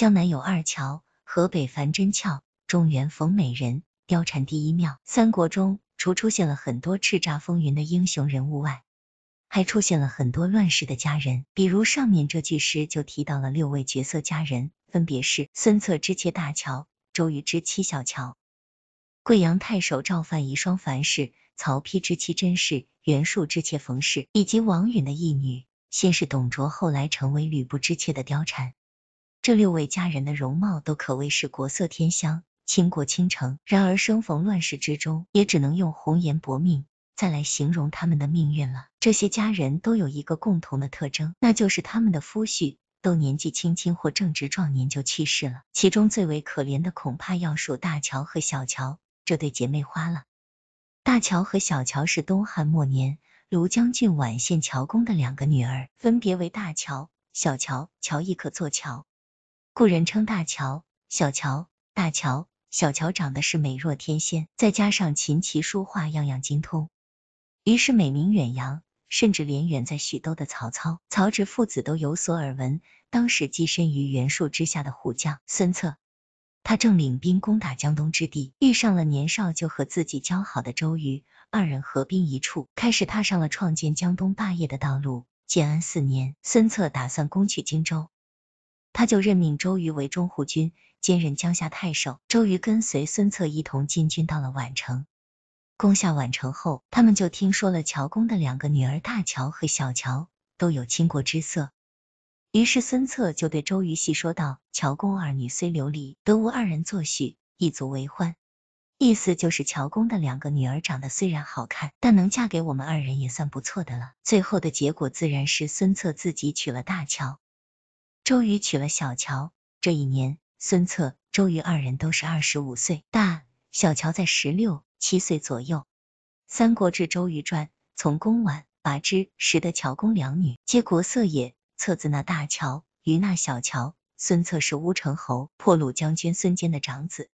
江南有二乔，河北樊真俏，中原冯美人，貂蝉第一妙。三国中除出现了很多叱咤风云的英雄人物外，还出现了很多乱世的佳人。比如上面这句诗就提到了六位绝色佳人，分别是孙策之妾大乔、周瑜之妻小乔、贵阳太守赵范遗孀樊氏、曹丕之妻甄氏、袁术之妾冯氏，以及王允的义女，先是董卓，后来成为吕布之妾的貂蝉。这六位佳人的容貌都可谓是国色天香、倾国倾城，然而生逢乱世之中，也只能用“红颜薄命”再来形容他们的命运了。这些佳人都有一个共同的特征，那就是他们的夫婿都年纪轻轻或正值壮年就去世了。其中最为可怜的，恐怕要数大乔和小乔这对姐妹花了。大乔和小乔是东汉末年庐江郡宛县乔公的两个女儿，分别为大乔、小乔。乔亦可作乔。故人称大乔、小乔，大乔、小乔长得是美若天仙，再加上琴棋书画样样精通，于是美名远扬，甚至连远在许都的曹操、曹植父子都有所耳闻。当时跻身于袁术之下的虎将孙策，他正领兵攻打江东之地，遇上了年少就和自己交好的周瑜，二人合兵一处，开始踏上了创建江东霸业的道路。建安四年，孙策打算攻取荆州。他就任命周瑜为中护军，兼任江夏太守。周瑜跟随孙策一同进军到了宛城，攻下宛城后，他们就听说了乔公的两个女儿大乔和小乔都有倾国之色。于是孙策就对周瑜细说道：“乔公二女虽流离，得吾二人作婿，一足为欢。”意思就是乔公的两个女儿长得虽然好看，但能嫁给我们二人也算不错的了。最后的结果自然是孙策自己娶了大乔。周瑜娶了小乔，这一年，孙策、周瑜二人都是二十五岁，大小乔在十六七岁左右。《三国志·周瑜传》：从公晚拔之，时得乔公两女，皆国色也。策自那大乔，瑜那小乔。孙策是乌程侯、破虏将军孙坚的长子，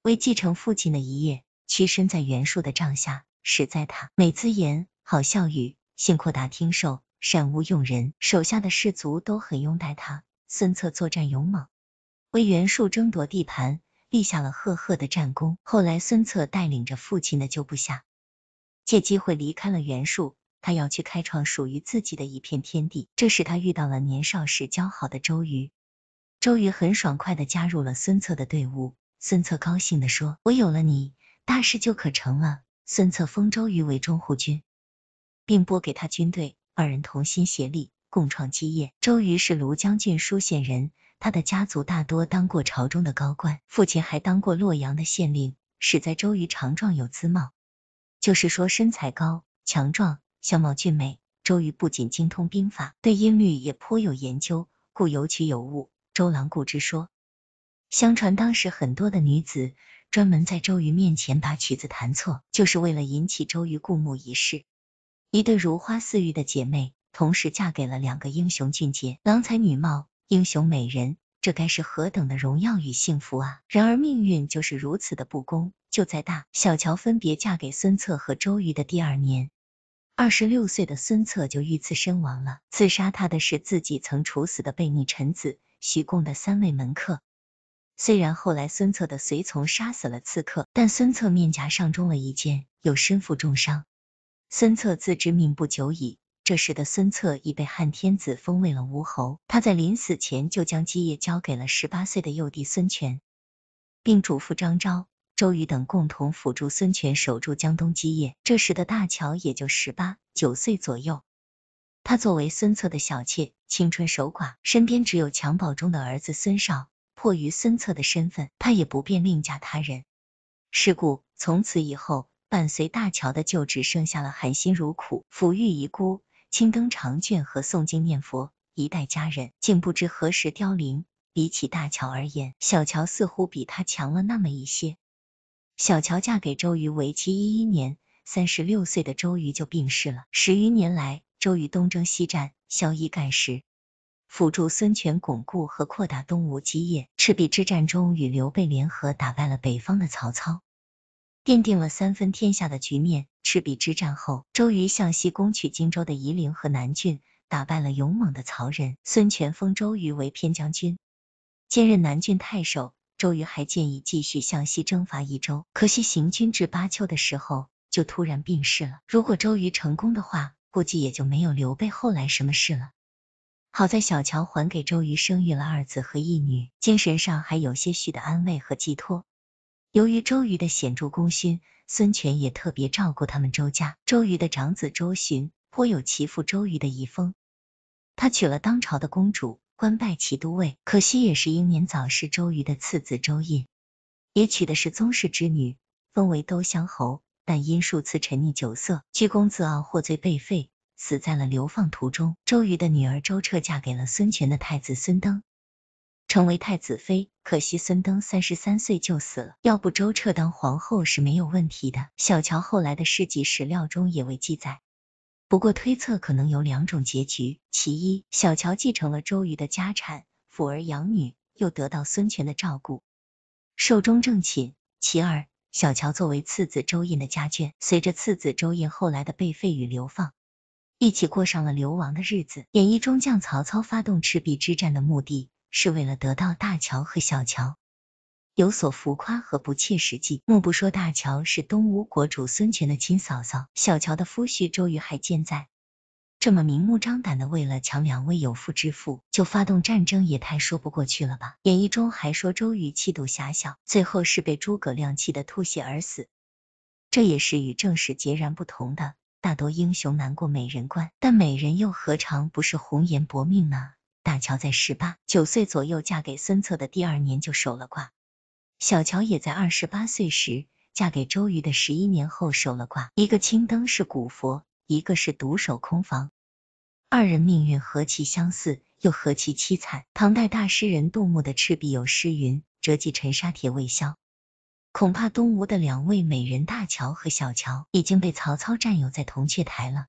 为继承父亲的遗业，屈身在袁术的帐下，实在他美姿颜，好笑语，幸阔达，听受。善用用人，手下的士卒都很拥戴他。孙策作战勇猛，为袁术争夺地盘，立下了赫赫的战功。后来，孙策带领着父亲的旧部下，借机会离开了袁术，他要去开创属于自己的一片天地。这时，他遇到了年少时交好的周瑜，周瑜很爽快的加入了孙策的队伍。孙策高兴的说：“我有了你，大事就可成了。”孙策封周瑜为中护军，并拨给他军队。二人同心协力，共创基业。周瑜是庐江郡舒县人，他的家族大多当过朝中的高官，父亲还当过洛阳的县令。使在周瑜长壮有姿貌，就是说身材高、强壮，相貌俊美。周瑜不仅精通兵法，对音律也颇有研究，故有曲有误，周郎顾之说。相传当时很多的女子专门在周瑜面前把曲子弹错，就是为了引起周瑜顾目一事。一对如花似玉的姐妹，同时嫁给了两个英雄俊杰，郎才女貌，英雄美人，这该是何等的荣耀与幸福啊！然而命运就是如此的不公，就在大小乔分别嫁给孙策和周瑜的第二年，二十六岁的孙策就遇刺身亡了。刺杀他的是自己曾处死的被逆臣子徐贡的三位门客。虽然后来孙策的随从杀死了刺客，但孙策面颊上中了一箭，又身负重伤。孙策自知命不久矣，这时的孙策已被汉天子封为了吴侯。他在临死前就将基业交给了十八岁的幼弟孙权，并嘱咐张昭、周瑜等共同辅助孙权守住江东基业。这时的大乔也就十八九岁左右，她作为孙策的小妾，青春守寡，身边只有襁褓中的儿子孙少。迫于孙策的身份，她也不便另嫁他人。是故，从此以后。伴随大乔的就只剩下了含辛茹苦抚育遗孤、青灯长卷和诵经念佛。一代佳人竟不知何时凋零。比起大乔而言，小乔似乎比他强了那么一些。小乔嫁给周瑜为期一一年，三十六岁的周瑜就病逝了。十余年来，周瑜东征西战，宵衣盖食，辅助孙权巩固和扩大东吴基业。赤壁之战中，与刘备联合打败了北方的曹操。奠定了三分天下的局面。赤壁之战后，周瑜向西攻取荆州的夷陵和南郡，打败了勇猛的曹仁。孙权封周瑜为偏将军，兼任南郡太守。周瑜还建议继续向西征伐益州，可惜行军至巴丘的时候，就突然病逝了。如果周瑜成功的话，估计也就没有刘备后来什么事了。好在小乔还给周瑜生育了二子和一女，精神上还有些许的安慰和寄托。由于周瑜的显著功勋，孙权也特别照顾他们周家。周瑜的长子周循颇有其父周瑜的遗风，他娶了当朝的公主，官拜骑都尉，可惜也是英年早逝。周瑜的次子周胤也娶的是宗室之女，封为都乡侯，但因数次沉溺酒色，居功自傲，获罪被废，死在了流放途中。周瑜的女儿周彻嫁给了孙权的太子孙登。成为太子妃，可惜孙登三十三岁就死了，要不周彻当皇后是没有问题的。小乔后来的事迹史料中也未记载，不过推测可能有两种结局：其一，小乔继承了周瑜的家产，抚儿养女，又得到孙权的照顾，寿终正寝；其二，小乔作为次子周胤的家眷，随着次子周胤后来的被废与流放，一起过上了流亡的日子。演义中将曹操发动赤壁之战的目的。是为了得到大乔和小乔，有所浮夸和不切实际。莫不说大乔是东吴国主孙权的亲嫂嫂，小乔的夫婿周瑜还健在，这么明目张胆的为了抢两位有夫之妇就发动战争，也太说不过去了吧。演义中还说周瑜气度狭小，最后是被诸葛亮气得吐血而死，这也是与正史截然不同的。大多英雄难过美人关，但美人又何尝不是红颜薄命呢？大乔在十八九岁左右嫁给孙策的第二年就守了寡，小乔也在二十八岁时嫁给周瑜的十一年后守了寡。一个青灯是古佛，一个是独守空房，二人命运何其相似，又何其凄惨。唐代大诗人杜牧的《赤壁》有诗云：“折戟沉沙铁未销，恐怕东吴的两位美人大乔和小乔已经被曹操占有在铜雀台了。”